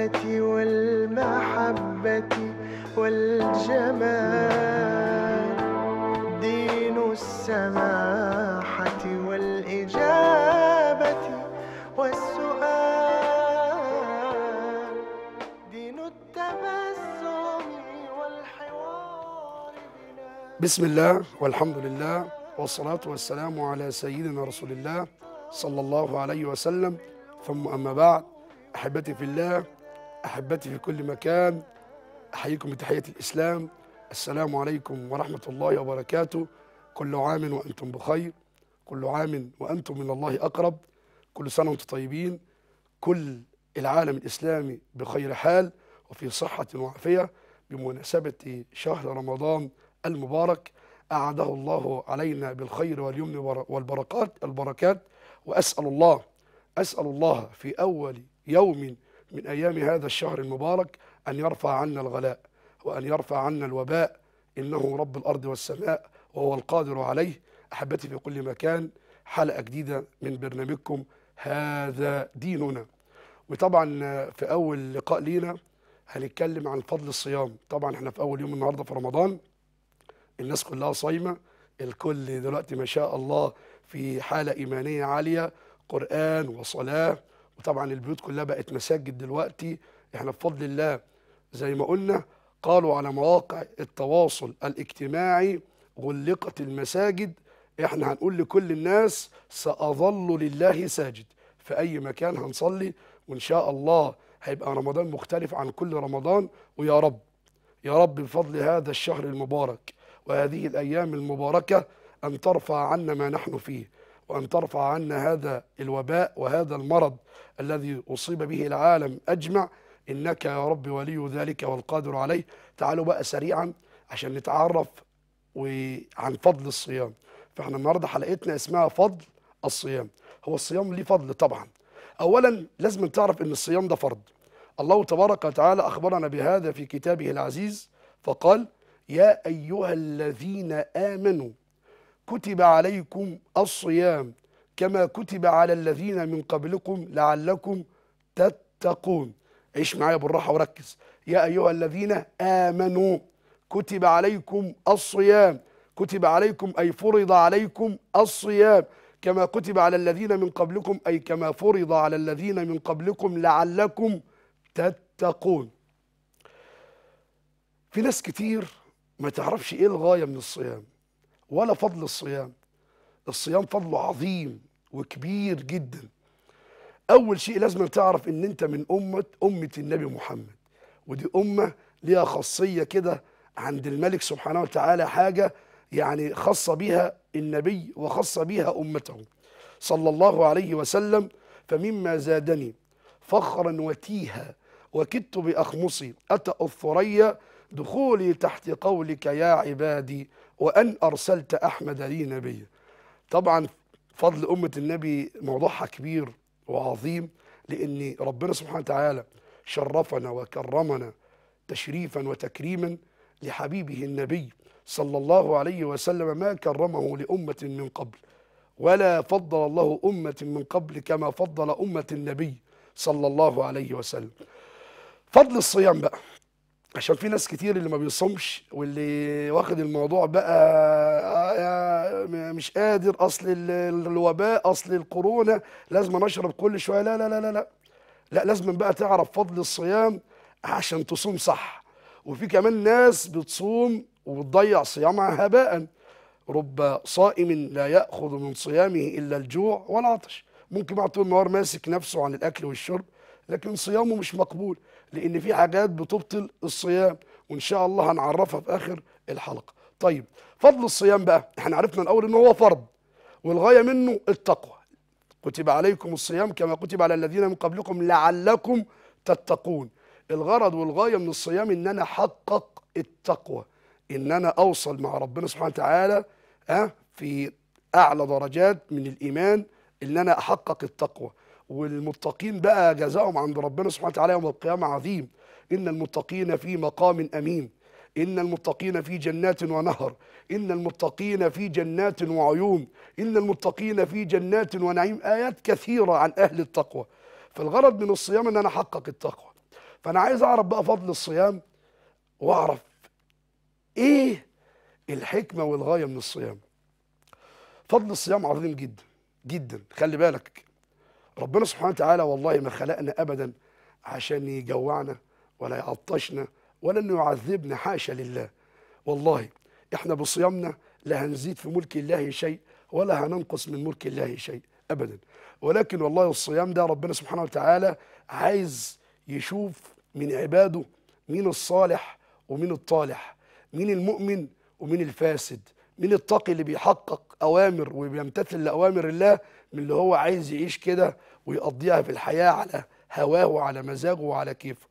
والمحبة والجمال دين السماحة والإجابة والسؤال دين التبسم والحوار بسم الله والحمد لله والصلاة والسلام على سيدنا رسول الله صلى الله عليه وسلم ثم أما بعد أحبتي في الله أحبتي في كل مكان أحييكم بتحية الإسلام السلام عليكم ورحمة الله وبركاته كل عام وأنتم بخير كل عام وأنتم من الله أقرب كل سنة وأنتم طيبين كل العالم الإسلامي بخير حال وفي صحة وعافية بمناسبة شهر رمضان المبارك اعده الله علينا بالخير واليمن والبركات البركات وأسأل الله أسأل الله في أول يوم من أيام هذا الشهر المبارك أن يرفع عنا الغلاء وأن يرفع عنا الوباء إنه رب الأرض والسماء وهو القادر عليه أحبتي في كل مكان حلقة جديدة من برنامجكم هذا ديننا وطبعا في أول لقاء لينا هنتكلم عن فضل الصيام طبعا احنا في أول يوم النهاردة في رمضان الناس كلها صايمة الكل دلوقتي ما شاء الله في حالة إيمانية عالية قرآن وصلاة وطبعا البيوت كلها بقت مساجد دلوقتي احنا بفضل الله زي ما قلنا قالوا على مواقع التواصل الاجتماعي غلقت المساجد احنا هنقول لكل الناس سأظل لله ساجد في أي مكان هنصلي وإن شاء الله هيبقى رمضان مختلف عن كل رمضان ويا رب يا رب بفضل هذا الشهر المبارك وهذه الأيام المباركة أن ترفع عنا ما نحن فيه وأن ترفع عنا هذا الوباء وهذا المرض الذي أصيب به العالم أجمع إنك يا رب ولي ذلك والقادر عليه تعالوا بقى سريعا عشان نتعرف وعن فضل الصيام فاحنا النهارده حلقتنا اسمها فضل الصيام هو الصيام ليه فضل طبعا اولا لازم تعرف ان الصيام ده فرض الله تبارك وتعالى اخبرنا بهذا في كتابه العزيز فقال يا ايها الذين امنوا كتب عليكم الصيام كما كتب على الذين من قبلكم لعلكم تتقون عيش معايا بالراحة وركز يا أيها الذين آمنوا كتب عليكم الصيام كتب عليكم أي فرض عليكم الصيام كما كتب على الذين من قبلكم أي كما فرض على الذين من قبلكم لعلكم تتقون في ناس كتير ما تعرفش إيه الغاية من الصيام ولا فضل الصيام الصيام فضله عظيم وكبير جدا اول شيء لازم تعرف ان انت من امه امه النبي محمد ودي امه ليها خاصيه كده عند الملك سبحانه وتعالى حاجه يعني خاصه بها النبي وخاصه بها امته صلى الله عليه وسلم فمما زادني فخرا وتيها وكدت باخمصي اتى الثريا دخولي تحت قولك يا عبادي وأن أرسلت أحمد لي نبيا طبعا فضل أمة النبي موضوعها كبير وعظيم لأن ربنا سبحانه وتعالى شرفنا وكرمنا تشريفا وتكريما لحبيبه النبي صلى الله عليه وسلم ما كرمه لأمة من قبل ولا فضل الله أمة من قبل كما فضل أمة النبي صلى الله عليه وسلم فضل الصيام بقى عشان في ناس كتير اللي ما بيصومش واللي واخد الموضوع بقى آه، آه، مش قادر اصل الوباء اصل الكورونا لازم اشرب كل شويه لا لا لا لا لا لا لازم بقى تعرف فضل الصيام عشان تصوم صح وفي كمان ناس بتصوم وبتضيع صيامها هباء رب صائم لا ياخذ من صيامه الا الجوع والعطش ممكن بعد طول النهار ماسك نفسه عن الاكل والشرب لكن صيامه مش مقبول لان في حاجات بتبطل الصيام وان شاء الله هنعرفها في اخر الحلقه طيب فضل الصيام بقى احنا عرفنا الاول ان هو فرض والغايه منه التقوى كتب عليكم الصيام كما كتب على الذين من قبلكم لعلكم تتقون الغرض والغايه من الصيام ان انا احقق التقوى ان انا اوصل مع ربنا سبحانه وتعالى ها في اعلى درجات من الايمان ان انا احقق التقوى والمتقين بقى جزاهم عند ربنا سبحانه وتعالى يوم القيامة عظيم إن المتقين في مقام أمين إن المتقين في جنات ونهر إن المتقين في جنات وعيون إن المتقين في جنات ونعيم آيات كثيرة عن أهل التقوى فالغرض من الصيام إن أنا أحقق التقوى فأنا عايز أعرف بقى فضل الصيام وأعرف إيه الحكمة والغاية من الصيام فضل الصيام عظيم جدا جدا خلي بالك ربنا سبحانه وتعالى والله ما خلقنا ابدا عشان يجوعنا ولا يعطشنا ولا انه يعذبنا حاشا لله والله احنا بصيامنا لا هنزيد في ملك الله شيء ولا هننقص من ملك الله شيء ابدا ولكن والله الصيام ده ربنا سبحانه وتعالى عايز يشوف من عباده مين الصالح ومين الطالح مين المؤمن ومين الفاسد مين التقي اللي بيحقق اوامر وبيمتثل لاوامر الله من اللي هو عايز يعيش كده ويقضيها في الحياه على هواه وعلى مزاجه وعلى كيفه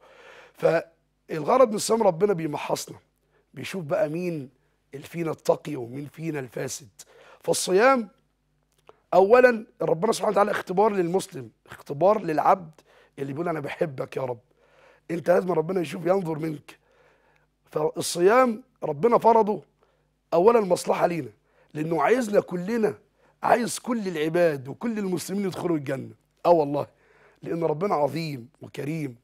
فالغرض من صيام ربنا بيمحصنا بيشوف بقى مين اللي فينا التقي ومين فينا الفاسد فالصيام اولا ربنا سبحانه وتعالى اختبار للمسلم اختبار للعبد اللي بيقول انا بحبك يا رب انت لازم ربنا يشوف ينظر منك فالصيام ربنا فرضه اولا مصلحه لينا لانه عايزنا كلنا عايز كل العباد وكل المسلمين يدخلوا الجنه اه والله لان ربنا عظيم وكريم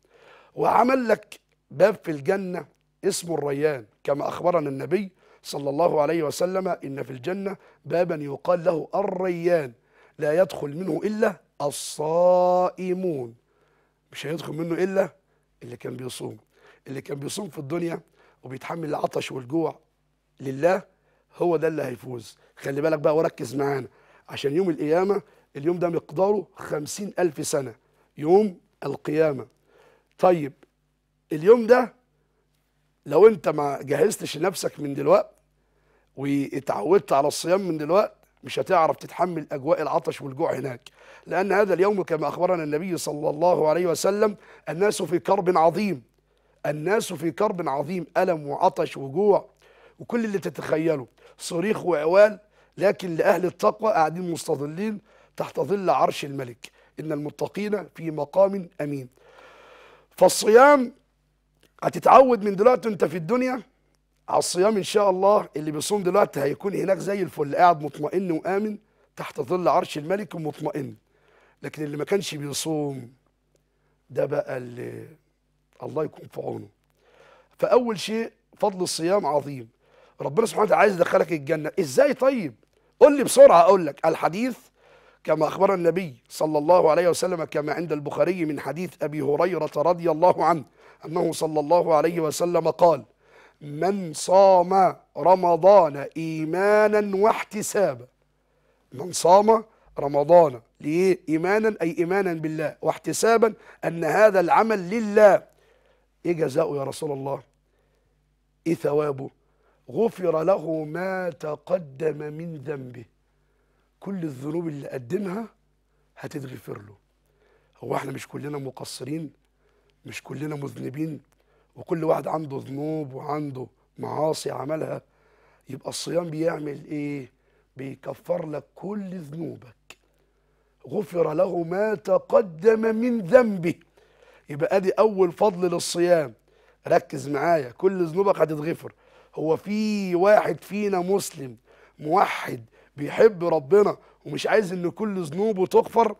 وعمل لك باب في الجنه اسمه الريان كما اخبرنا النبي صلى الله عليه وسلم ان في الجنه بابا يقال له الريان لا يدخل منه الا الصائمون مش هيدخل منه الا اللي كان بيصوم اللي كان بيصوم في الدنيا وبيتحمل العطش والجوع لله هو ده اللي هيفوز خلي بالك بقى وركز معانا عشان يوم القيامة اليوم ده مقداره خمسين ألف سنة يوم القيامة طيب اليوم ده لو انت ما جهزتش نفسك من دلوقت واتعودت على الصيام من دلوقت مش هتعرف تتحمل أجواء العطش والجوع هناك لأن هذا اليوم كما أخبرنا النبي صلى الله عليه وسلم الناس في كرب عظيم الناس في كرب عظيم ألم وعطش وجوع وكل اللي تتخيله صريخ وعوان لكن لأهل التقوى قاعدين مستظلين تحت ظل عرش الملك إن المتقين في مقام أمين فالصيام هتتعود من دلوقتي انت في الدنيا على الصيام ان شاء الله اللي بيصوم دلوقتي هيكون هناك زي الفل قاعد مطمئن وامن تحت ظل عرش الملك ومطمئن لكن اللي ما كانش بيصوم ده بقى اللي الله يكون في عونه فاول شيء فضل الصيام عظيم ربنا سبحانه وتعالى عايز يدخلك الجنه ازاي طيب قول لي بسرعه اقول لك الحديث كما اخبر النبي صلى الله عليه وسلم كما عند البخاري من حديث ابي هريره رضي الله عنه انه صلى الله عليه وسلم قال من صام رمضان ايمانا واحتسابا من صام رمضان ليه ايمانا اي ايمانا بالله واحتسابا ان هذا العمل لله ايه جزاؤه يا رسول الله ايه ثوابه غفر له ما تقدم من ذنبه كل الذنوب اللي قدمها هتتغفر له هو احنا مش كلنا مقصرين مش كلنا مذنبين وكل واحد عنده ذنوب وعنده معاصي عملها يبقى الصيام بيعمل ايه بيكفر لك كل ذنوبك غفر له ما تقدم من ذنبه يبقى ادي اول فضل للصيام ركز معايا كل ذنوبك هتتغفر هو في واحد فينا مسلم موحد بيحب ربنا ومش عايز ان كل ذنوبه تغفر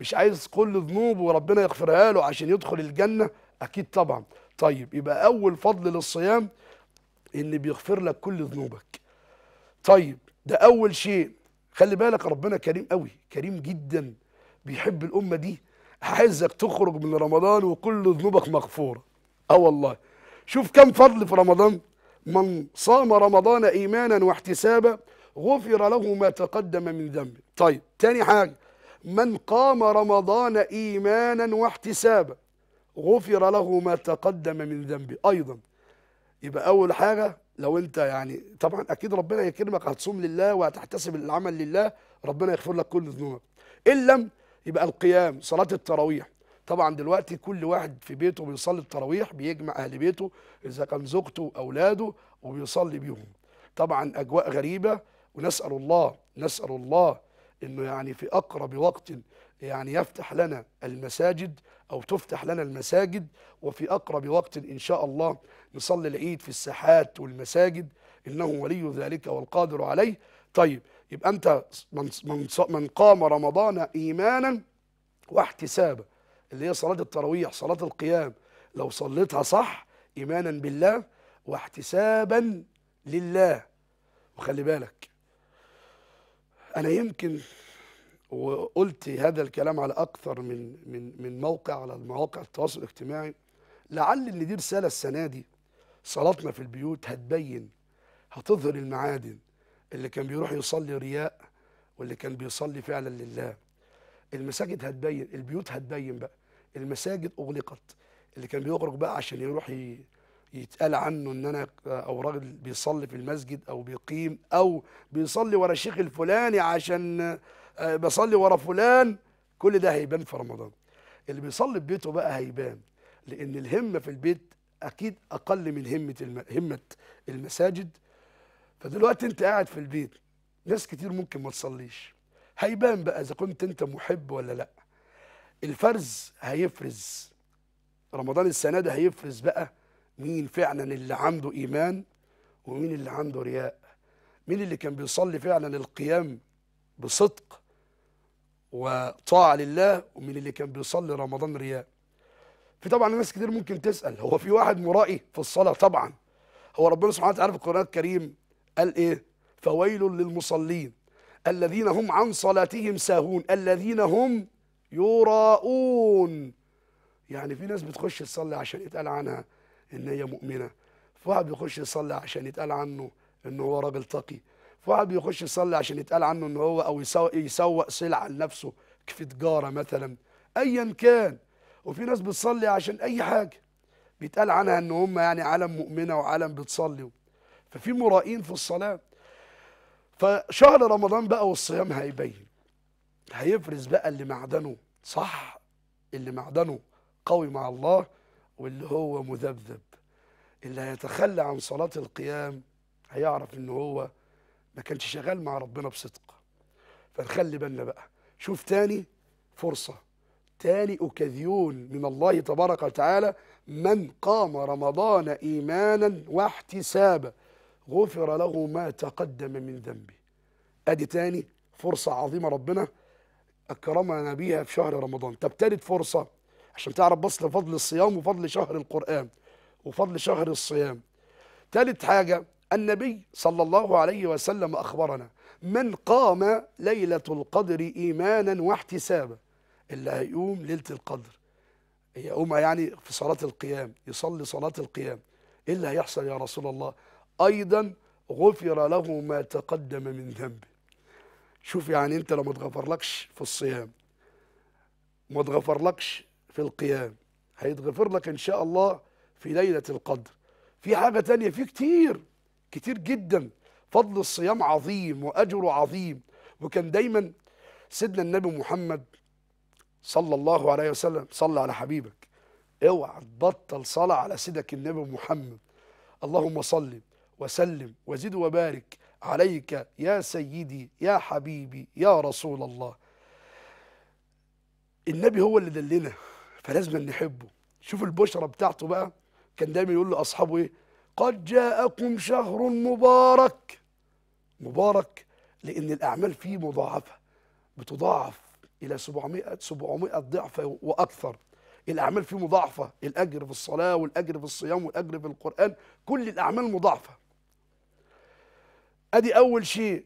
مش عايز كل ذنوبه ربنا يغفرها له عشان يدخل الجنه اكيد طبعا طيب يبقى اول فضل للصيام ان بيغفر لك كل ذنوبك طيب ده اول شيء خلي بالك ربنا كريم قوي كريم جدا بيحب الامه دي عايزك تخرج من رمضان وكل ذنوبك مغفوره اه والله شوف كم فضل في رمضان من صام رمضان إيمانا واحتسابا غفر له ما تقدم من ذنبه طيب تاني حاجة من قام رمضان إيمانا واحتسابا غفر له ما تقدم من ذنبه أيضا يبقى أول حاجة لو أنت يعني طبعا أكيد ربنا يكرمك هتصوم لله وهتحتسب العمل لله ربنا يغفر لك كل ذنوبك إن لم يبقى القيام صلاة التراويح طبعا دلوقتي كل واحد في بيته بيصلي التراويح بيجمع اهل بيته اذا كان زوجته واولاده وبيصلي بيهم طبعا اجواء غريبه ونسال الله نسال الله انه يعني في اقرب وقت يعني يفتح لنا المساجد او تفتح لنا المساجد وفي اقرب وقت ان شاء الله نصلي العيد في الساحات والمساجد انه ولي ذلك والقادر عليه طيب يبقى انت من من, من قام رمضان ايمانا واحتسابا اللي هي صلاة التراويح صلاة القيام لو صليتها صح إيمانا بالله واحتسابا لله وخلي بالك أنا يمكن وقلت هذا الكلام على أكثر من من من موقع على مواقع التواصل الاجتماعي لعل إن دي رسالة السنة دي صلاتنا في البيوت هتبين هتظهر المعادن اللي كان بيروح يصلي رياء واللي كان بيصلي فعلا لله المساجد هتبين البيوت هتبين بقى المساجد اغلقت اللي كان بيغرق بقى عشان يروح يتقال عنه ان انا او راجل بيصلي في المسجد او بيقيم او بيصلي ورا الشيخ الفلاني عشان آه، بصلي ورا فلان كل ده هيبان في رمضان اللي بيصلي في بيته بقى هيبان لان الهمه في البيت اكيد اقل من همه الم... همه المساجد فدلوقتي انت قاعد في البيت ناس كتير ممكن ما تصليش هيبان بقى اذا كنت انت محب ولا لا الفرز هيفرز رمضان السنه ده هيفرز بقى مين فعلا اللي عنده ايمان ومين اللي عنده رياء مين اللي كان بيصلي فعلا القيام بصدق وطاعه لله ومين اللي كان بيصلي رمضان رياء في طبعا ناس كتير ممكن تسال هو في واحد مرائي في الصلاه طبعا هو ربنا سبحانه وتعالى في القران الكريم قال ايه فويل للمصلين الذين هم عن صلاتهم ساهون الذين هم يراءون يعني في ناس بتخش تصلي عشان يتقال عنها ان هي مؤمنه في واحد بيخش يصلي عشان يتقال عنه ان هو راجل تقي في واحد بيخش يصلي عشان يتقال عنه ان هو او يسوق, يسوق سلعه لنفسه في تجاره مثلا ايا كان وفي ناس بتصلي عشان اي حاجه بيتقال عنها ان هم يعني عالم مؤمنه وعالم بتصلي ففي مرائين في الصلاه فشهر رمضان بقى والصيام هيبين هيفرز بقى اللي معدنه صح اللي معدنه قوي مع الله واللي هو مذبذب اللي هيتخلى عن صلاة القيام هيعرف ان هو ما كانش شغال مع ربنا بصدق فنخلي بالنا بقى شوف تاني فرصة تاني أكذيون من الله تبارك وتعالى من قام رمضان إيمانا واحتسابا غفر له ما تقدم من ذنبه ادي تاني فرصه عظيمه ربنا اكرمنا بيها في شهر رمضان طب تالت فرصه عشان تعرف بس لفضل الصيام وفضل شهر القران وفضل شهر الصيام تالت حاجه النبي صلى الله عليه وسلم اخبرنا من قام ليله القدر ايمانا واحتسابا اللي هيقوم ليله القدر يقوم يعني في صلاه القيام يصلي صلاه القيام ايه اللي هيحصل يا رسول الله أيضا غفر له ما تقدم من ذنبه شوف يعني أنت لو ما تغفرلكش في الصيام ما تغفرلكش في القيام هيتغفر لك إن شاء الله في ليلة القدر في حاجة تانية في كتير كتير جدا فضل الصيام عظيم وأجره عظيم وكان دايما سيدنا النبي محمد صلى الله عليه وسلم صلى على حبيبك اوعى تبطل صلاة على سيدك النبي محمد اللهم صلِّ وسلم وزد وبارك عليك يا سيدي يا حبيبي يا رسول الله النبي هو اللي دلنا فلازم نحبه شوف البشرة بتاعته بقى كان دايما يقول لأصحابه إيه قد جاءكم شهر مبارك مبارك لأن الأعمال فيه مضاعفة بتضاعف إلى 700 700 ضعف وأكثر الأعمال فيه مضاعفة الأجر في الصلاة والأجر في الصيام والأجر في القرآن كل الأعمال مضاعفة ادي اول شيء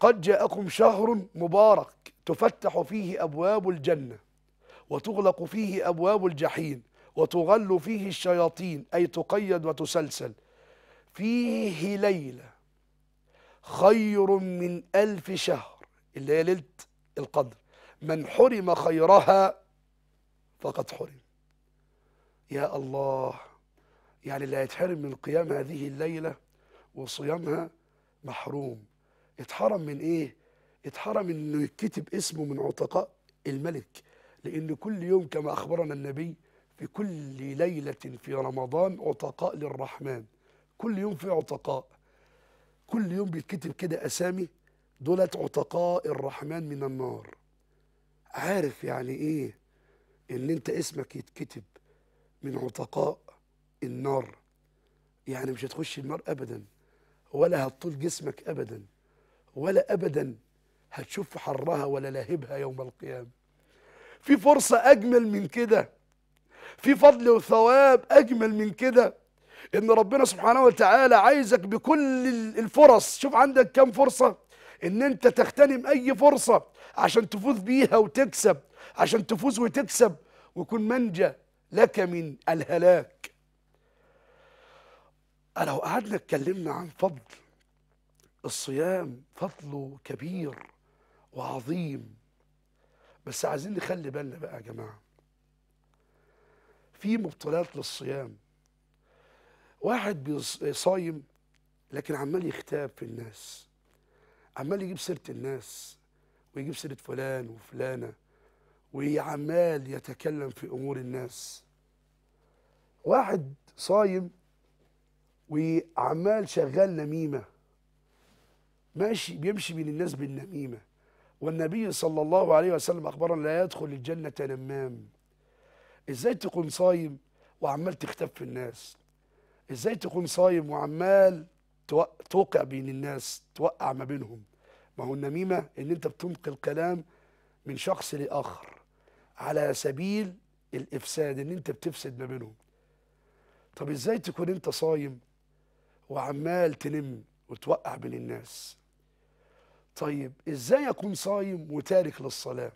قد جاءكم شهر مبارك تفتح فيه ابواب الجنه وتغلق فيه ابواب الجحيم وتغل فيه الشياطين اي تقيد وتسلسل فيه ليله خير من الف شهر اللي هي ليله القدر من حرم خيرها فقد حرم يا الله يعني اللي هيتحرم من قيام هذه الليله وصيامها محروم اتحرم من ايه اتحرم انه يتكتب اسمه من عتقاء الملك لان كل يوم كما اخبرنا النبي في كل ليله في رمضان عتقاء للرحمن كل يوم في عتقاء كل يوم بيتكتب كده اسامي دولت عتقاء الرحمن من النار عارف يعني ايه ان انت اسمك يتكتب من عتقاء النار يعني مش هتخش النار ابدا ولا هتطول جسمك أبدا ولا أبدا هتشوف حرها ولا لهبها يوم القيامة في فرصة أجمل من كده في فضل وثواب أجمل من كده إن ربنا سبحانه وتعالى عايزك بكل الفرص شوف عندك كم فرصة إن أنت تغتنم أي فرصة عشان تفوز بيها وتكسب عشان تفوز وتكسب ويكون منجى لك من الهلاك لو قعدنا اتكلمنا عن فضل الصيام فضله كبير وعظيم بس عايزين نخلي بالنا بقى يا جماعه في مبطلات للصيام واحد بيصايم لكن عمال يختاب في الناس عمال يجيب سيره الناس ويجيب سيره فلان وفلانه وعمال يتكلم في امور الناس واحد صايم وعمال شغال نميمة ماشي بيمشي بين الناس بالنميمة والنبي صلى الله عليه وسلم أخبرنا لا يدخل الجنة نمام إزاي تكون صايم وعمال تختف الناس إزاي تكون صايم وعمال توقع بين الناس توقع ما بينهم ما هو النميمة إن أنت بتنقل كلام من شخص لآخر على سبيل الإفساد إن أنت بتفسد ما بينهم طب إزاي تكون أنت صايم وعمال تلم وتوقع بين الناس طيب ازاي اكون صايم وتارك للصلاه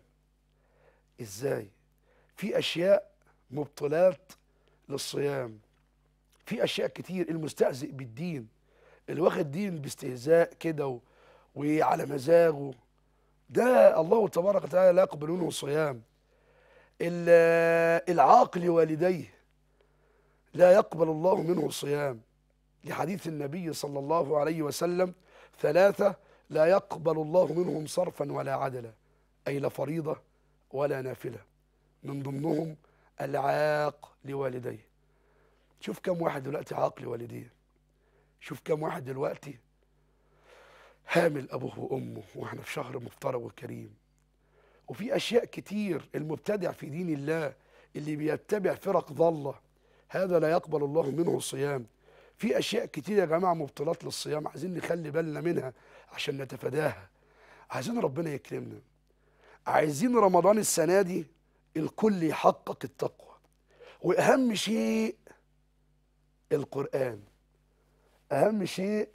ازاي في اشياء مبطلات للصيام في اشياء كتير المستهزئ بالدين اللي واخد دين باستهزاء كده وعلى مزاجه ده الله تبارك وتعالى لا يقبل منه صيام العاق لوالديه لا يقبل الله منه صيام لحديث النبي صلى الله عليه وسلم ثلاثة لا يقبل الله منهم صرفا ولا عدلا أي لا فريضة ولا نافلة من ضمنهم العاق لوالديه شوف كم واحد دلوقتي عاق لوالديه شوف كم واحد دلوقتي هامل أبوه وأمه وإحنا في شهر مفترض وكريم وفي أشياء كتير المبتدع في دين الله اللي بيتبع فرق ضالة هذا لا يقبل الله منه الصيام في اشياء كتير يا جماعه مبطلات للصيام عايزين نخلي بالنا منها عشان نتفاداها عايزين ربنا يكرمنا عايزين رمضان السنه دي الكل يحقق التقوى واهم شيء القران اهم شيء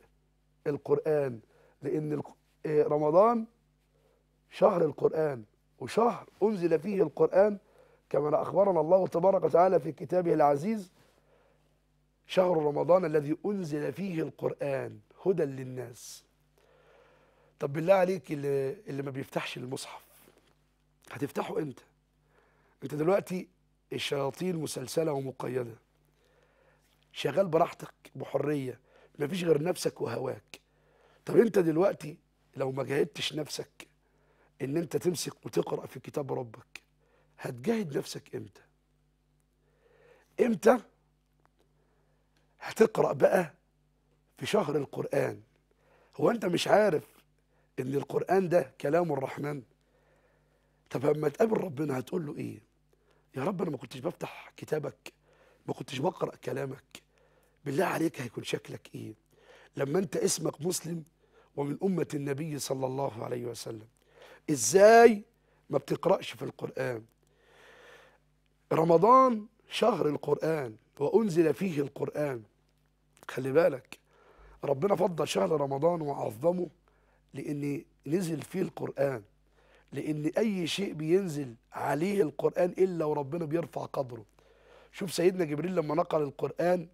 القران لان آه، رمضان شهر القران وشهر انزل فيه القران كما اخبرنا الله تبارك وتعالى في كتابه العزيز شهر رمضان الذي أنزل فيه القرآن هدى للناس طب بالله عليك اللي, اللي ما بيفتحش المصحف هتفتحه امتى انت دلوقتي الشياطين مسلسلة ومقيدة شغال براحتك بحرية ما فيش غير نفسك وهواك طب انت دلوقتي لو ما جاهدتش نفسك ان انت تمسك وتقرأ في كتاب ربك هتجاهد نفسك امتى امتى هتقرأ بقى في شهر القرآن هو أنت مش عارف إن القرآن ده كلام الرحمن طب لما تقابل ربنا هتقول له إيه يا رب أنا ما كنتش بفتح كتابك ما كنتش بقرأ كلامك بالله عليك هيكون شكلك إيه لما أنت اسمك مسلم ومن أمة النبي صلى الله عليه وسلم إزاي ما بتقرأش في القرآن رمضان شهر القرآن وأنزل فيه القرآن خلي بالك ربنا فضل شهر رمضان وعظمه لان نزل فيه القران لان اي شيء بينزل عليه القران الا وربنا بيرفع قدره شوف سيدنا جبريل لما نقل القران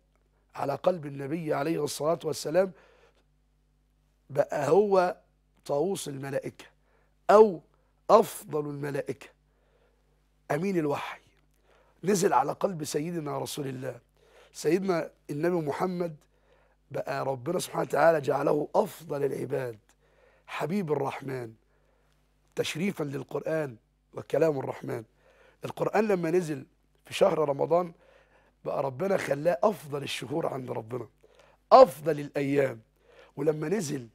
على قلب النبي عليه الصلاه والسلام بقى هو طاووس الملائكه او افضل الملائكه امين الوحي نزل على قلب سيدنا رسول الله سيدنا النبي محمد بقى ربنا سبحانه وتعالى جعله أفضل العباد حبيب الرحمن تشريفا للقرآن وكلام الرحمن القرآن لما نزل في شهر رمضان بقى ربنا خلاه أفضل الشهور عند ربنا أفضل الأيام ولما نزل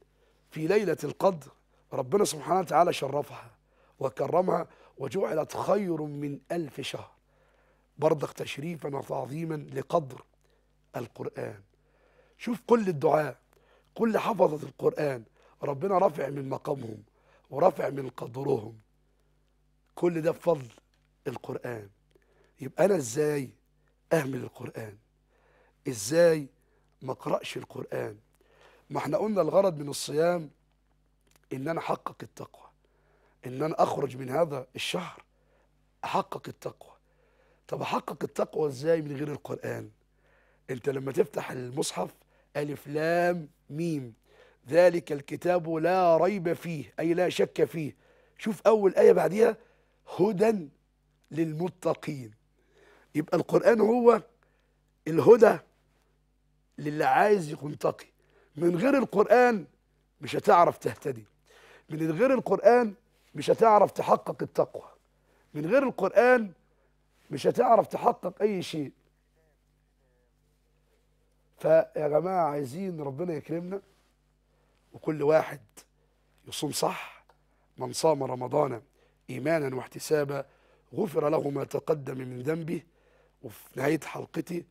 في ليلة القدر ربنا سبحانه وتعالى شرفها وكرمها وجعلت خير من ألف شهر برضك تشريفا وتعظيما لقدر القرآن شوف كل الدعاء كل حفظة القرآن ربنا رفع من مقامهم ورفع من قدرهم كل ده بفضل القرآن يبقى أنا إزاي أهمل القرآن إزاي ما أقرأش القرآن ما احنا قلنا الغرض من الصيام إن أنا أحقق التقوى إن أنا أخرج من هذا الشهر أحقق التقوى طب احقق التقوى ازاي من غير القران انت لما تفتح المصحف الف لام ميم ذلك الكتاب لا ريب فيه اي لا شك فيه شوف اول ايه بعديها هدى للمتقين يبقى القران هو الهدى للي عايز يكون تقي من غير القران مش هتعرف تهتدي من غير القران مش هتعرف تحقق التقوى من غير القران مش هتعرف تحقق اي شيء فيا جماعه عايزين ربنا يكرمنا وكل واحد يصوم صح من صام رمضان ايمانا واحتسابا غفر له ما تقدم من ذنبه وفي نهايه حلقتي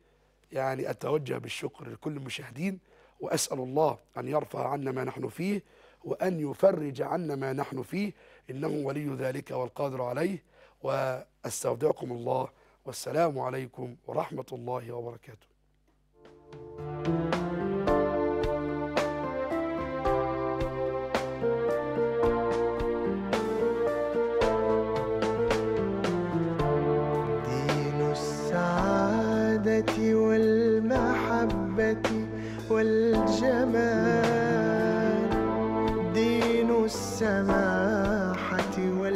يعني اتوجه بالشكر لكل المشاهدين واسال الله ان يرفع عنا ما نحن فيه وان يفرج عنا ما نحن فيه انه ولي ذلك والقادر عليه واستودعكم الله والسلام عليكم ورحمه الله وبركاته دين السعاده والمحبه والجمال دين السماء